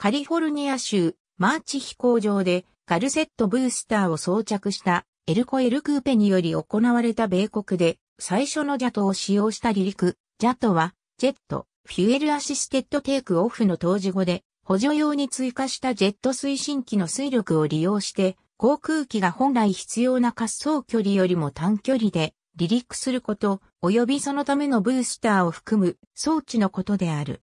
カリフォルニア州マーチ飛行場でガルセットブースターを装着したエルコエルクーペにより行われた米国で最初のジャトを使用した離陸。ジャトはジェット、フュエルアシステッドテイクオフの当時語で補助用に追加したジェット推進機の水力を利用して航空機が本来必要な滑走距離よりも短距離で離陸すること及びそのためのブースターを含む装置のことである。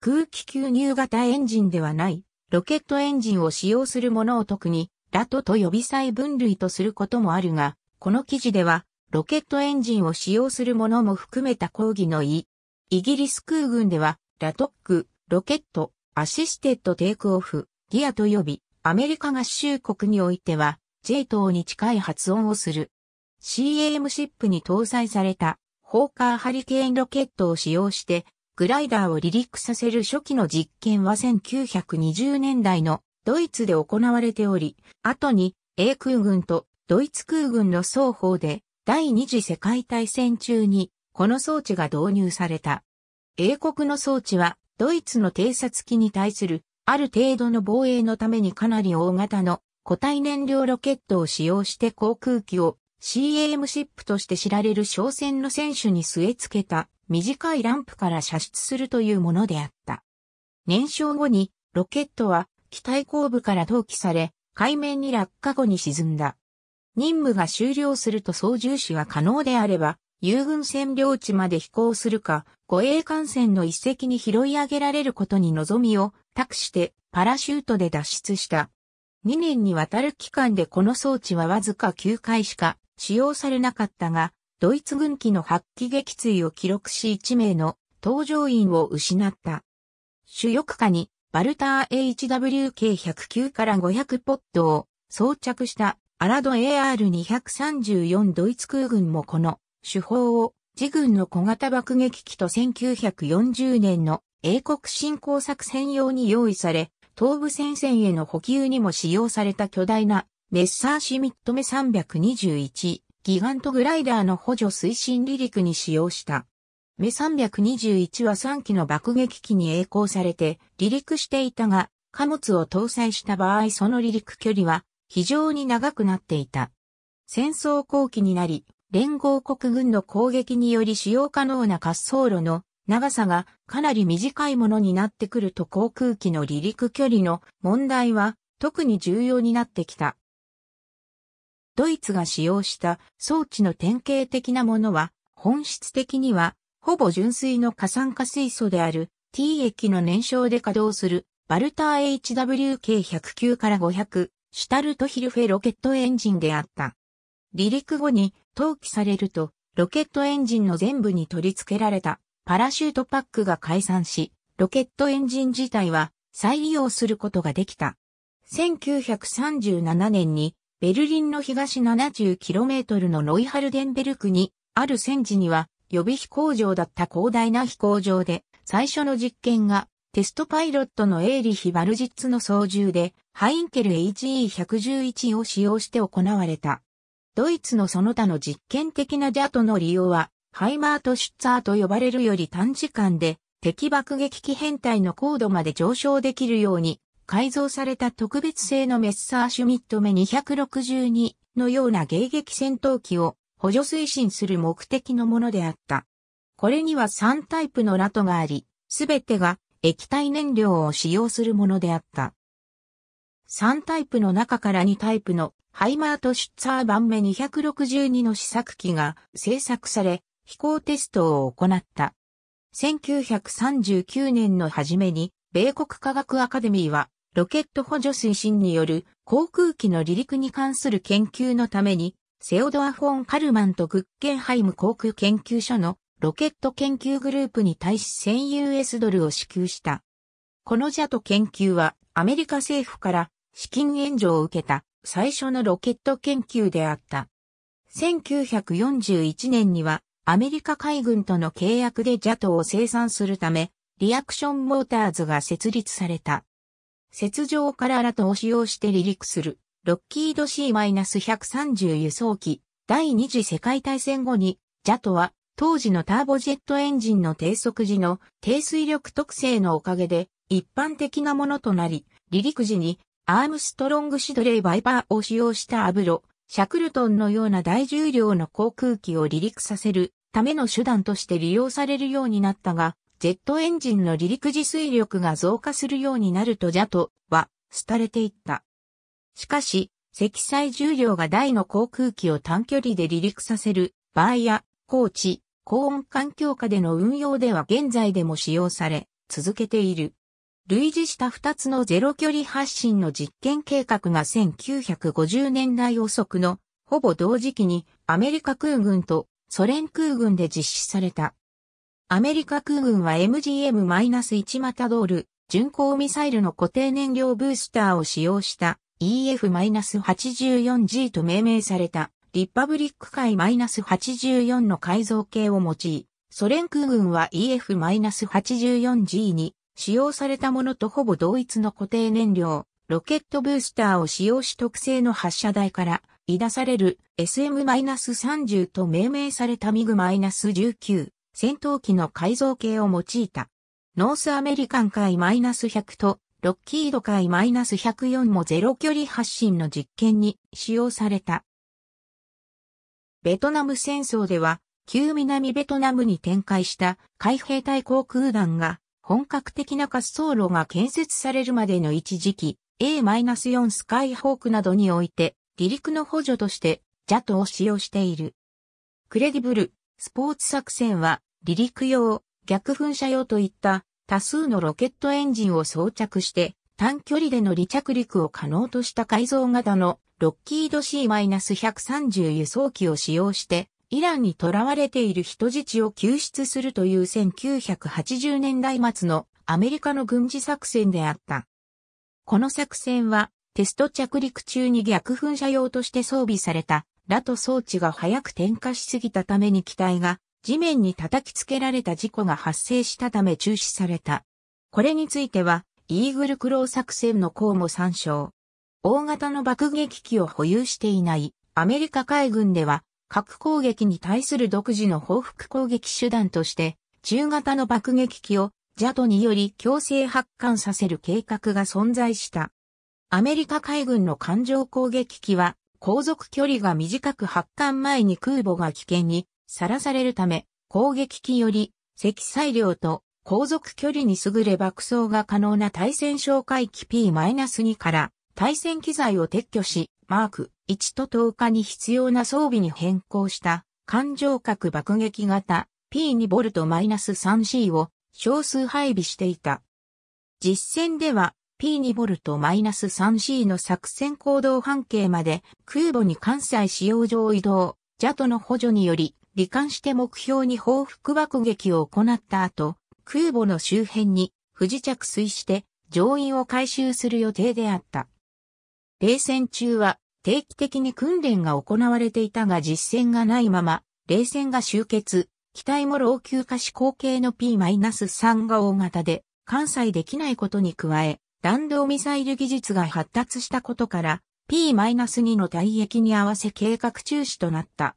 空気吸入型エンジンではない、ロケットエンジンを使用するものを特に、ラトと呼び再分類とすることもあるが、この記事では、ロケットエンジンを使用するものも含めた講義の意。イギリス空軍では、ラトック、ロケット、アシステッドテイクオフ、ギアと呼び、アメリカ合衆国においては、J 等に近い発音をする。CM a シップに搭載された、ホーカーハリケーンロケットを使用して、グライダーを離陸させる初期の実験は1920年代のドイツで行われており、後に英空軍とドイツ空軍の双方で第二次世界大戦中にこの装置が導入された。英国の装置はドイツの偵察機に対するある程度の防衛のためにかなり大型の固体燃料ロケットを使用して航空機を CAM シップとして知られる商船の選手に据え付けた短いランプから射出するというものであった。燃焼後にロケットは機体後部から投棄され、海面に落下後に沈んだ。任務が終了すると操縦士は可能であれば、友軍占領地まで飛行するか、護衛艦船の一隻に拾い上げられることに望みを託してパラシュートで脱出した。2年にわたる期間でこの装置はわずか9回しか使用されなかったが、ドイツ軍機の発揮撃墜を記録し1名の搭乗員を失った。主翼下にバルター HWK109 から500ポッドを装着したアラド AR234 ドイツ空軍もこの手法を自軍の小型爆撃機と1940年の英国侵攻作戦用に用意され、東部戦線への補給にも使用された巨大なメッサーシミット目321ギガントグライダーの補助推進離陸に使用した。メ321は3機の爆撃機に栄光されて離陸していたが、貨物を搭載した場合その離陸距離は非常に長くなっていた。戦争後期になり、連合国軍の攻撃により使用可能な滑走路の長さがかなり短いものになってくると航空機の離陸距離の問題は特に重要になってきた。ドイツが使用した装置の典型的なものは、本質的には、ほぼ純粋の過酸化水素である T 液の燃焼で稼働するバルター HWK109 から500シュタルトヒルフェロケットエンジンであった。離陸後に投棄されると、ロケットエンジンの全部に取り付けられたパラシュートパックが解散し、ロケットエンジン自体は再利用することができた。1937年にベルリンの東 70km のノイハルデンベルクにある戦時には予備飛行場だった広大な飛行場で最初の実験がテストパイロットのエイリヒ・バルジッツの操縦でハインケル HE111 を使用して行われた。ドイツのその他の実験的なジャトの利用はハイマートシュッツァーと呼ばれるより短時間で敵爆撃機編隊の高度まで上昇できるように改造された特別製のメッサーシュミット目262のような迎撃戦闘機を補助推進する目的のものであった。これには3タイプのラトがあり、すべてが液体燃料を使用するものであった。3タイプの中から2タイプのハイマートシュッツァー版目262の試作機が製作され、飛行テストを行った。1939年の初めに、米国科学アカデミーはロケット補助推進による航空機の離陸に関する研究のために、セオドア・フォン・カルマンとグッケンハイム航空研究所のロケット研究グループに対し 1000US ドルを支給した。このジャト研究はアメリカ政府から資金援助を受けた最初のロケット研究であった。1941年にはアメリカ海軍との契約でジャトを生産するため、リアクションモーターズが設立された。雪上からラトを使用して離陸する、ロッキード C-130 輸送機、第二次世界大戦後に、JAT は当時のターボジェットエンジンの低速時の低水力特性のおかげで一般的なものとなり、離陸時にアームストロングシドレイバイパーを使用したアブロ、シャクルトンのような大重量の航空機を離陸させるための手段として利用されるようになったが、ジェットエンジンの離陸時水力が増加するようになるとジャトは、廃れていった。しかし、積載重量が大の航空機を短距離で離陸させる場合や、高地、高温環境下での運用では現在でも使用され、続けている。類似した2つのゼロ距離発進の実験計画が1950年代遅くのほぼ同時期にアメリカ空軍とソ連空軍で実施された。アメリカ空軍は MGM-1 マタドール、巡航ミサイルの固定燃料ブースターを使用した EF-84G と命名されたリパブリック海 -84 の改造系を用い、ソ連空軍は EF-84G に使用されたものとほぼ同一の固定燃料、ロケットブースターを使用し特製の発射台からい出される SM-30 と命名されたミグ -19 戦闘機の改造系を用いた。ノースアメリカン海 -100 とロッキード海 -104 もゼロ距離発進の実験に使用された。ベトナム戦争では、旧南ベトナムに展開した海兵隊航空団が本格的な滑走路が建設されるまでの一時期、A-4 スカイホークなどにおいて離陸の補助として JAT を使用している。クレディブル、スポーツ作戦は離陸用、逆噴射用といった多数のロケットエンジンを装着して短距離での離着陸を可能とした改造型のロッキード C-130 輸送機を使用してイランに囚われている人質を救出するという1980年代末のアメリカの軍事作戦であった。この作戦はテスト着陸中に逆噴射用として装備されたラト装置が早く点火しすぎたために機体が地面に叩きつけられた事故が発生したため中止された。これについては、イーグルクロー作戦の項も参照。大型の爆撃機を保有していないアメリカ海軍では、核攻撃に対する独自の報復攻撃手段として、中型の爆撃機を j a ドにより強制発艦させる計画が存在した。アメリカ海軍の艦上攻撃機は、航続距離が短く発艦前に空母が危険にさらされるため、攻撃機より、積載量と航続距離に優れ爆走が可能な対戦哨戒機 P-2 から対戦機材を撤去し、マーク1と10日に必要な装備に変更した環状核爆撃型 P2V-3C を少数配備していた。実戦では P2V-3C の作戦行動半径まで空母に関西使用上移動、JAT の補助により罹患して目標に報復爆撃を行った後、空母の周辺に不時着水して乗員を回収する予定であった。冷戦中は定期的に訓練が行われていたが実戦がないまま、冷戦が終結、機体も老朽化し後継の P-3 が大型で、関西できないことに加え、弾道ミサイル技術が発達したことから、P-2 の退役に合わせ計画中止となった。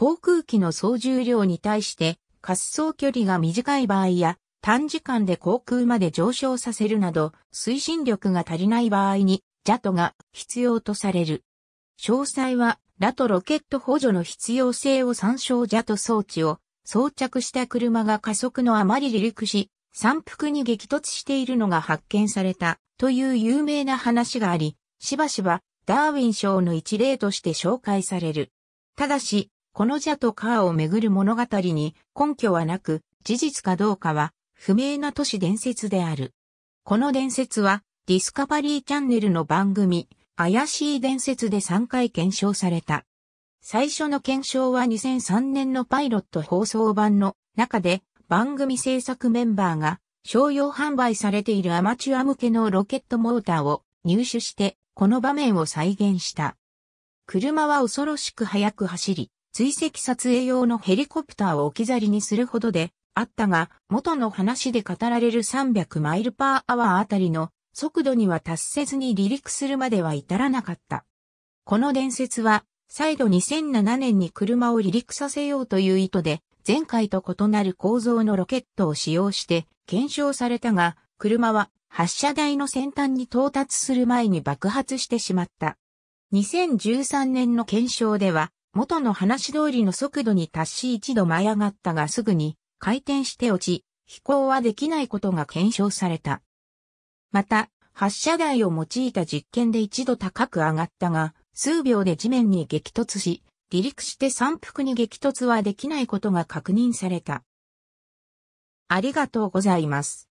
航空機の総重量に対して滑走距離が短い場合や短時間で航空まで上昇させるなど推進力が足りない場合に JAT が必要とされる。詳細はラトロケット補助の必要性を参照 JAT 装置を装着した車が加速のあまり離陸し、山腹に激突しているのが発見されたという有名な話があり、しばしばダーウィン賞の一例として紹介される。ただし、このジャとカーをめぐる物語に根拠はなく、事実かどうかは不明な都市伝説である。この伝説はディスカバリーチャンネルの番組、怪しい伝説で3回検証された。最初の検証は2003年のパイロット放送版の中で番組制作メンバーが商用販売されているアマチュア向けのロケットモーターを入手してこの場面を再現した。車は恐ろしく速く走り、追跡撮影用のヘリコプターを置き去りにするほどであったが、元の話で語られる300マイルパーアワーあたりの速度には達せずに離陸するまでは至らなかった。この伝説は、再度2007年に車を離陸させようという意図で、前回と異なる構造のロケットを使用して検証されたが、車は発射台の先端に到達する前に爆発してしまった。2013年の検証では、元の話通りの速度に達し一度舞い上がったがすぐに回転して落ち、飛行はできないことが検証された。また、発射台を用いた実験で一度高く上がったが、数秒で地面に激突し、離陸して山腹に激突はできないことが確認された。ありがとうございます。